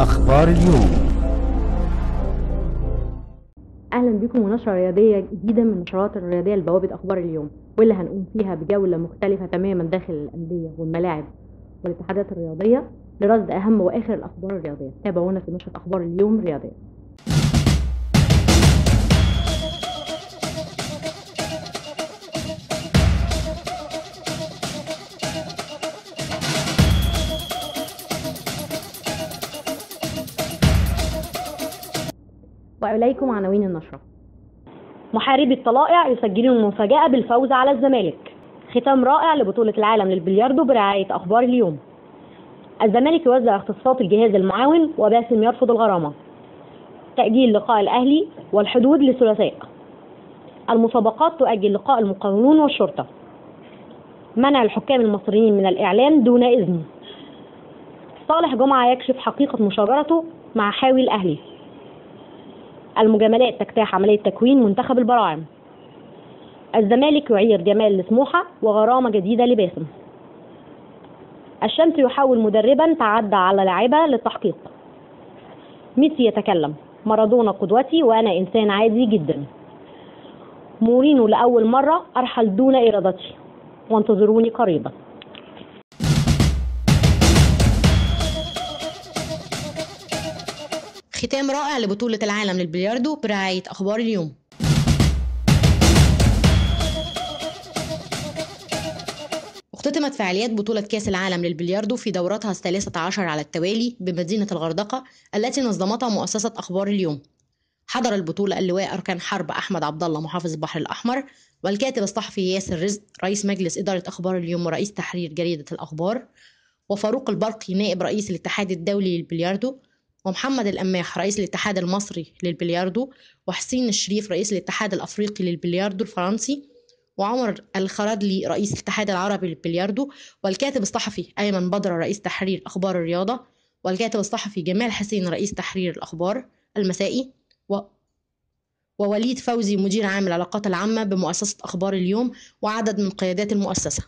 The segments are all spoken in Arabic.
أخبار اليوم اهلا بكم ونشره رياضيه جديده من نشرات الرياضيه لبوابه اخبار اليوم واللي هنقوم فيها بجوله مختلفه تماما داخل الانديه والملاعب والاتحادات الرياضيه لرصد اهم واخر الاخبار الرياضيه تابعونا في نشره اخبار اليوم الرياضية وإليكم عناوين النشرة محاربي الطلائع يسجلون المفاجأة بالفوز على الزمالك ختام رائع لبطولة العالم للبلياردو برعاية أخبار اليوم الزمالك يوزع اختصاصات الجهاز المعاون وباسم يرفض الغرامة تأجيل لقاء الأهلي والحدود للثلاثاء المسابقات تؤجل لقاء المقاولون والشرطة منع الحكام المصريين من الإعلام دون إذن صالح جمعة يكشف حقيقة مشاجرته مع حاوي الأهلي المجاملات تجتاح عملية تكوين منتخب البراعم الزمالك يعير جمال لسموحة وغرامة جديدة لباسم الشمس يحاول مدربا تعدى على لاعبة للتحقيق ميسي يتكلم مارادونا قدوتي وأنا إنسان عادي جدا مورينو لأول مرة أرحل دون إرادتي وانتظروني قريباً ختام رائع لبطولة العالم للبلياردو برعاية أخبار اليوم اختتمت فعاليات بطولة كأس العالم للبلياردو في دورتها الثالثة عشر على التوالي بمدينة الغردقة التي نظمتها مؤسسة أخبار اليوم حضر البطولة اللواء أركان حرب أحمد عبد الله محافظ البحر الأحمر والكاتب الصحفي ياسر رزق رئيس مجلس إدارة أخبار اليوم ورئيس تحرير جريدة الأخبار وفاروق البرقي نائب رئيس الاتحاد الدولي للبلياردو ومحمد القماح رئيس الاتحاد المصري للبلياردو وحسين الشريف رئيس الاتحاد الافريقي للبلياردو الفرنسي وعمر الخرادلي رئيس الاتحاد العربي للبلياردو والكاتب الصحفي ايمن بدر رئيس تحرير اخبار الرياضه والكاتب الصحفي جمال حسين رئيس تحرير الاخبار المسائي و ووليد فوزي مدير عام العلاقات العامة بمؤسسة أخبار اليوم وعدد من قيادات المؤسسة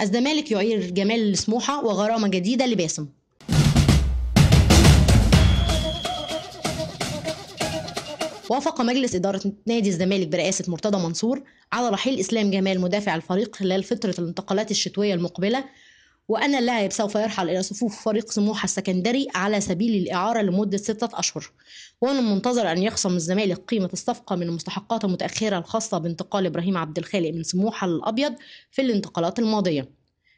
الزمالك يعير جمال السموحة وغرامه جديده لباسم وافق مجلس إدارة نادي الزمالك برئاسة مرتضى منصور على رحيل إسلام جمال مدافع الفريق خلال فترة الانتقالات الشتوية المقبلة وأن اللاعب سوف يرحل إلى صفوف فريق سموحة السكندري على سبيل الإعارة لمدة ستة أشهر ومن المنتظر أن يخصم الزمالك قيمة الصفقة من المستحقات المتأخرة الخاصة بانتقال إبراهيم عبد الخالق من سموحة للأبيض في الانتقالات الماضية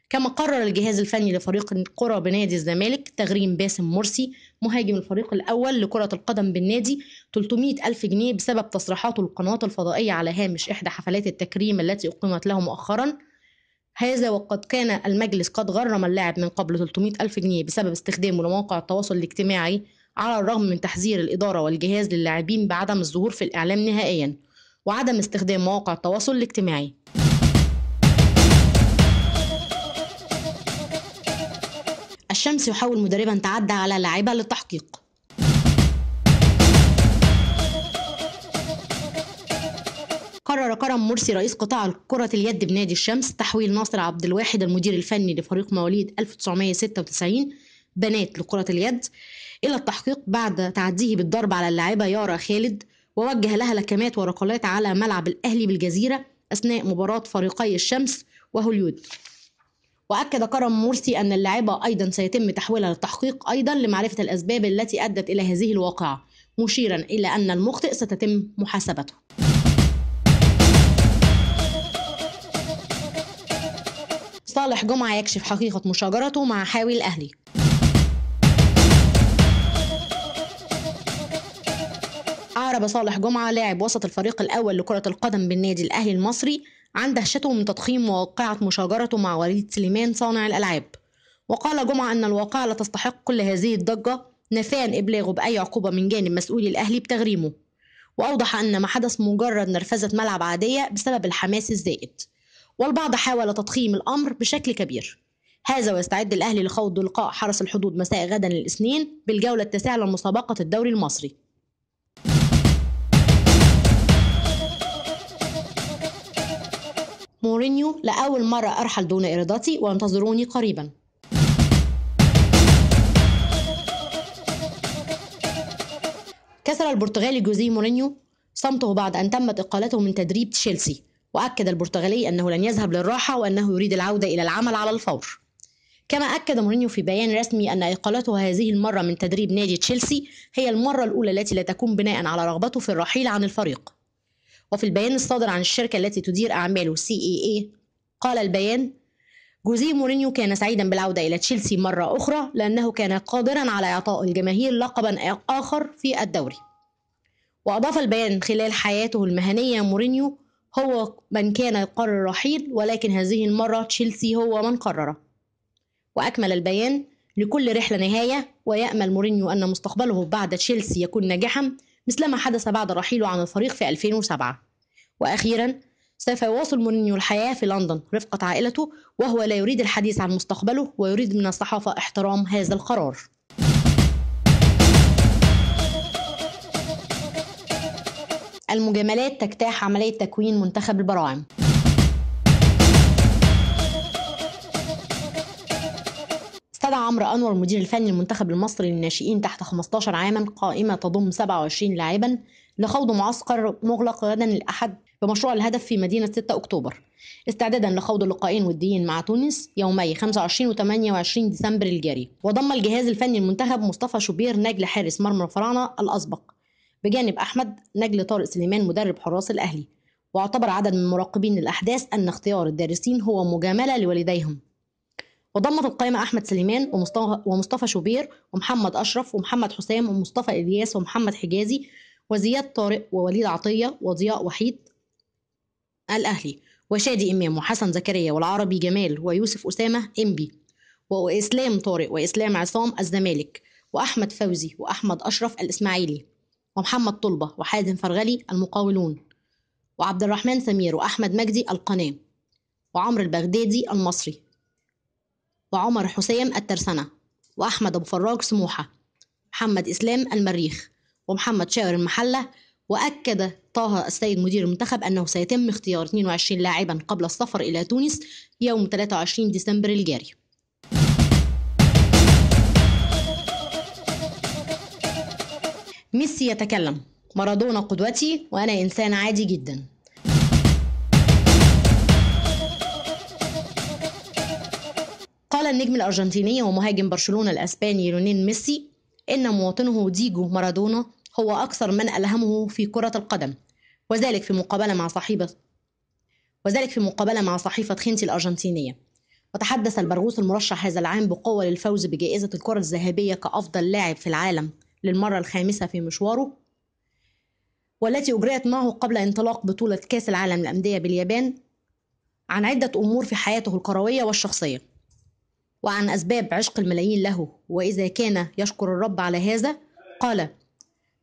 كما قرر الجهاز الفني لفريق القرى بنادي الزمالك تغريم باسم مرسي مهاجم الفريق الأول لكرة القدم بالنادي 300 ألف جنيه بسبب تصريحاته للقنوات الفضائية على هامش إحدى حفلات التكريم التي أقيمت له مؤخراً هذا وقد كان المجلس قد غرم اللاعب من قبل 300 ألف جنيه بسبب استخدامه لمواقع التواصل الاجتماعي على الرغم من تحذير الإدارة والجهاز للاعبين بعدم الظهور في الإعلام نهائيا وعدم استخدام مواقع التواصل الاجتماعي الشمس يحاول مدربا تعدى على لاعبه للتحقيق كرم مرسي رئيس قطاع كرة اليد بنادي الشمس تحويل ناصر عبد الواحد المدير الفني لفريق مواليد 1996 بنات لكرة اليد إلى التحقيق بعد تعديه بالضرب على اللاعبة يارا خالد ووجه لها لكمات وركلات على ملعب الأهلي بالجزيرة أثناء مباراة فريقي الشمس وهوليود وأكد كرم مرسي أن اللاعبة أيضا سيتم تحويلها للتحقيق أيضا لمعرفة الأسباب التي أدت إلى هذه الواقعة مشيرا إلى أن المخطئ ستتم محاسبته صالح جمعة يكشف حقيقة مشاجرته مع حاوي الأهلي أعرب صالح جمعة لاعب وسط الفريق الأول لكرة القدم بالنادي الأهلي المصري عن دهشته من تضخيم واقعة مشاجرته مع وليد سليمان صانع الألعاب وقال جمعة أن الواقعة لا تستحق كل هذه الضجة نفاء إبلاغه بأي عقوبة من جانب مسؤولي الأهلي بتغريمه وأوضح أن ما حدث مجرد نرفزة ملعب عادية بسبب الحماس الزائد والبعض حاول تضخيم الأمر بشكل كبير هذا ويستعد الأهلي لخوض لقاء حرس الحدود مساء غدا الاثنين بالجولة التاسعة لمسابقة الدوري المصري مورينيو لأول مرة أرحل دون إرادتي وانتظروني قريبا كسر البرتغالي جوزيه مورينيو صمته بعد أن تمت إقالته من تدريب تشيلسي وأكد البرتغالي أنه لن يذهب للراحة وأنه يريد العودة إلى العمل على الفور كما أكد مورينيو في بيان رسمي أن إقالته هذه المرة من تدريب نادي تشيلسي هي المرة الأولى التي لا تكون بناء على رغبته في الرحيل عن الفريق وفي البيان الصادر عن الشركة التي تدير أعماله سي إي e قال البيان جوزيه مورينيو كان سعيدا بالعودة إلى تشيلسي مرة أخرى لأنه كان قادرا على إعطاء الجماهير لقبا آخر في الدوري وأضاف البيان خلال حياته المهنية مورينيو هو من كان يقرر الرحيل ولكن هذه المرة تشيلسي هو من قرر وأكمل البيان لكل رحلة نهاية ويأمل مورينيو أن مستقبله بعد تشيلسي يكون ناجحا مثلما حدث بعد رحيله عن الفريق في 2007 وأخيرا سوف يواصل مورينيو الحياة في لندن رفقة عائلته وهو لا يريد الحديث عن مستقبله ويريد من الصحافة احترام هذا القرار المجاملات تجتاح عملية تكوين منتخب البراعم استدعى عمرو انور المدير الفني المنتخب المصري للناشئين تحت 15 عاما قائمه تضم 27 لاعبا لخوض معسكر مغلق غدا الاحد بمشروع الهدف في مدينه 6 اكتوبر استعدادا لخوض لقاءين وديين مع تونس يومي 25 و 28 ديسمبر الجاري وضم الجهاز الفني المنتخب مصطفى شوبير نجل حارس مرمى الفراعنه الاسبق بجانب أحمد نجل طارق سليمان مدرب حراس الأهلي واعتبر عدد من مراقبين الأحداث أن اختيار الدارسين هو مجاملة لوالديهم وضمت القائمة أحمد سليمان ومصطفى شوبير ومحمد أشرف ومحمد حسام ومصطفى إلياس ومحمد حجازي وزياد طارق ووليد عطية وضياء وحيد الأهلي وشادي إمام وحسن زكريا والعربي جمال ويوسف أسامة إمبي وإسلام طارق وإسلام عصام الزمالك وأحمد فوزي وأحمد أشرف الإسماعيلي ومحمد طلبة وحازم فرغلي المقاولون وعبد الرحمن سمير وأحمد مجدي القناة وعمر البغدادي المصري وعمر حسام الترسنة وأحمد أبو فراج سموحة محمد إسلام المريخ ومحمد شاور المحلة وأكد طه السيد مدير المنتخب أنه سيتم اختيار 22 لاعبا قبل السفر إلى تونس يوم 23 ديسمبر الجاري ميسي يتكلم مارادونا قدوتي وأنا إنسان عادي جدا قال النجم الأرجنتيني ومهاجم برشلونة الأسباني لونين ميسي إن مواطنه ديجو مارادونا هو أكثر من ألهمه في كرة القدم وذلك في مقابلة مع صاحبة وذلك في مقابلة مع صحيفة خنتي الأرجنتينية وتحدث البرغوث المرشح هذا العام بقوة للفوز بجائزة الكرة الذهبية كأفضل لاعب في العالم للمرة الخامسة في مشواره والتي أجريت معه قبل انطلاق بطولة كأس العالم للأندية باليابان عن عدة أمور في حياته الكروية والشخصية وعن أسباب عشق الملايين له وإذا كان يشكر الرب على هذا قال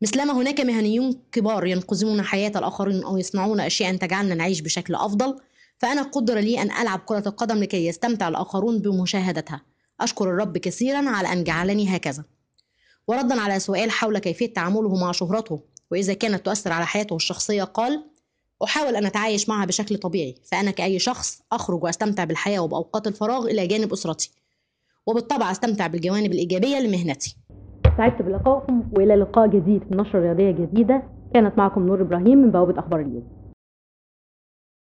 مثلما هناك مهنيون كبار ينقذون حياة الآخرين أو يصنعون أشياء تجعلنا نعيش بشكل أفضل فأنا قدر لي أن ألعب كرة القدم لكي يستمتع الآخرون بمشاهدتها أشكر الرب كثيرا على أن جعلني هكذا وردا على سؤال حول كيفية تعامله مع شهرته وإذا كانت تؤثر على حياته الشخصية قال أحاول أن أتعايش معها بشكل طبيعي فأنا كأي شخص أخرج وأستمتع بالحياة وبأوقات الفراغ إلى جانب أسرتي وبالطبع أستمتع بالجوانب الإيجابية لمهنتي سعدت بلقائكم وإلى لقاء جديد في نشرة رياضية جديدة كانت معكم نور إبراهيم من بوابة أخبار اليوم